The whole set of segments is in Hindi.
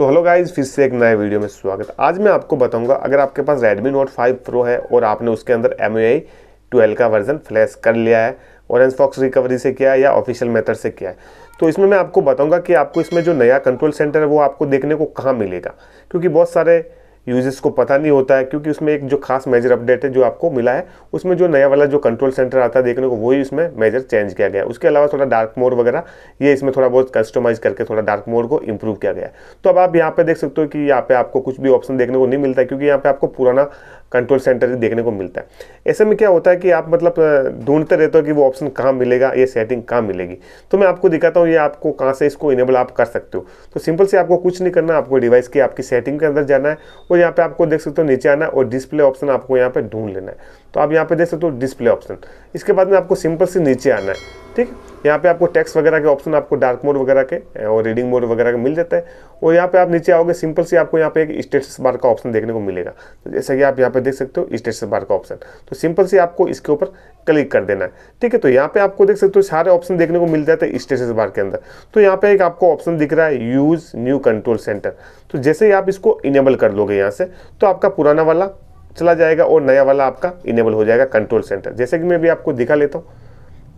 तो हेलो गाइस फिर से एक नए वीडियो में स्वागत आज मैं आपको बताऊंगा अगर आपके पास Redmi Note 5 Pro है और आपने उसके अंदर एम यू 12 का वर्जन फ्लैश कर लिया है ऑरेंज फॉक्स रिकवरी से किया है या ऑफिशियल मेथड से किया है तो इसमें मैं आपको बताऊंगा कि आपको इसमें जो नया कंट्रोल सेंटर है वो आपको देखने को कहाँ मिलेगा क्योंकि बहुत सारे यूजर्स को पता नहीं होता है क्योंकि उसमें एक जो खास मेजर अपडेट है जो आपको मिला है उसमें जो नया वाला जो कंट्रोल सेंटर आता है देखने को वही उसमें मेजर चेंज किया गया उसके अलावा थोड़ा डार्क मोड वगैरह ये इसमें थोड़ा बहुत कस्टमाइज करके थोड़ा डार्क मोड को इम्प्रूव किया गया तो अब आप यहाँ पर देख सकते हो कि यहाँ पे आपको कुछ भी ऑप्शन देखने को नहीं मिलता क्योंकि यहाँ पे आपको पुराना कंट्रोल सेंटर ही देखने को मिलता है ऐसे में क्या होता है कि आप मतलब ढूंढते रहते हो कि वो ऑप्शन कहाँ मिलेगा ये सेटिंग कहाँ मिलेगी तो मैं आपको दिखाता हूँ ये आपको कहाँ से इसको इनेबल आप कर सकते हो तो सिंपल से आपको कुछ नहीं करना आपको डिवाइस की आपकी सेटिंग के अंदर जाना है और यहाँ पे आपको देख सकते हो नीचे आना और डिस्प्ले ऑप्शन आपको यहाँ पे ढूंढ लेना है तो आप यहाँ पे देख सकते हो डिस्प्ले ऑप्शन इसके बाद में आपको सिंपल से नीचे आना है ठीक है यहाँ पे आपको टेक्स्ट वगैरह के ऑप्शन आपको डार्क मोड वगैरह के और रीडिंग मोड वगैरह के मिल जाता है और यहाँ पे आप नीचे आओगे सिंपल से आपको यहाँ पे एक स्टेटस बार का ऑप्शन देखने को मिलेगा तो जैसा कि आप यहाँ पे देख सकते हो स्टेटस बार का ऑप्शन तो सिंपल से आपको इसके ऊपर क्लिक कर देना है ठीक है तो यहाँ पे आपको देख सकते हो सारे ऑप्शन देखने को मिल जाते हैं स्टेटस बार के अंदर तो यहाँ पे एक आपको ऑप्शन दिख रहा है यूज़ न्यू कंट्रोल सेंटर तो जैसे ही आप इसको इनेबल कर लोगे यहाँ से तो आपका पुराना वाला चला जाएगा और नया वाला आपका इनेबल हो जाएगा कंट्रोल सेंटर जैसे कि मैं भी आपको दिखा लेता हूँ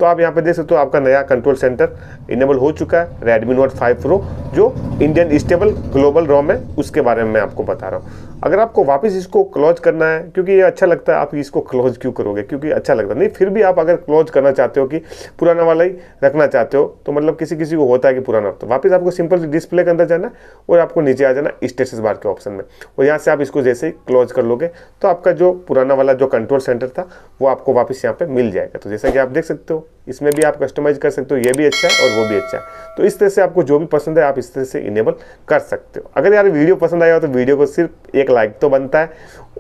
तो आप यहाँ पे देख सकते हो आपका नया कंट्रोल सेंटर इनेबल हो चुका है रेडमी नोट फाइव प्रो जो इंडियन स्टेबल ग्लोबल रॉम है उसके बारे में मैं आपको बता रहा हूँ अगर आपको वापस इसको क्लोज करना है क्योंकि ये अच्छा लगता है आप इसको क्लोज क्यों करोगे क्योंकि अच्छा लगता है नहीं फिर भी आप अगर क्लोज करना चाहते हो कि पुराना वाला ही रखना चाहते हो तो मतलब किसी किसी को होता है कि पुराना तो वापस आपको सिंपल डिस्प्ले के अंदर जाना और आपको नीचे आ जाना स्टेटस बार के ऑप्शन में और यहाँ से आप इसको जैसे ही क्लोज कर लोगे तो आपका जो पुराना वाला जो कंट्रोल सेंटर था वो आपको वापस यहाँ पर मिल जाएगा तो जैसा कि आप देख सकते हो इसमें भी आप कस्टमाइज कर सकते हो ये भी अच्छा है और वो भी अच्छा है तो इस तरह से आपको जो भी पसंद है आप इस तरह से इनेबल कर सकते हो अगर यार वीडियो पसंद आया हो तो वीडियो को सिर्फ एक लाइक तो बनता है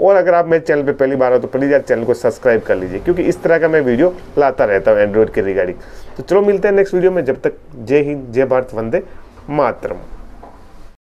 और अगर आप मेरे चैनल पे पहली बार हो तो प्लीज़ यार चैनल को सब्सक्राइब कर लीजिए क्योंकि इस तरह का मैं वीडियो लाता रहता हूँ एंड्रॉयड के रिगार्डिंग तो चलो मिलते हैं नेक्स्ट वीडियो में जब तक जय हिंद जय भारत वंदे मातरम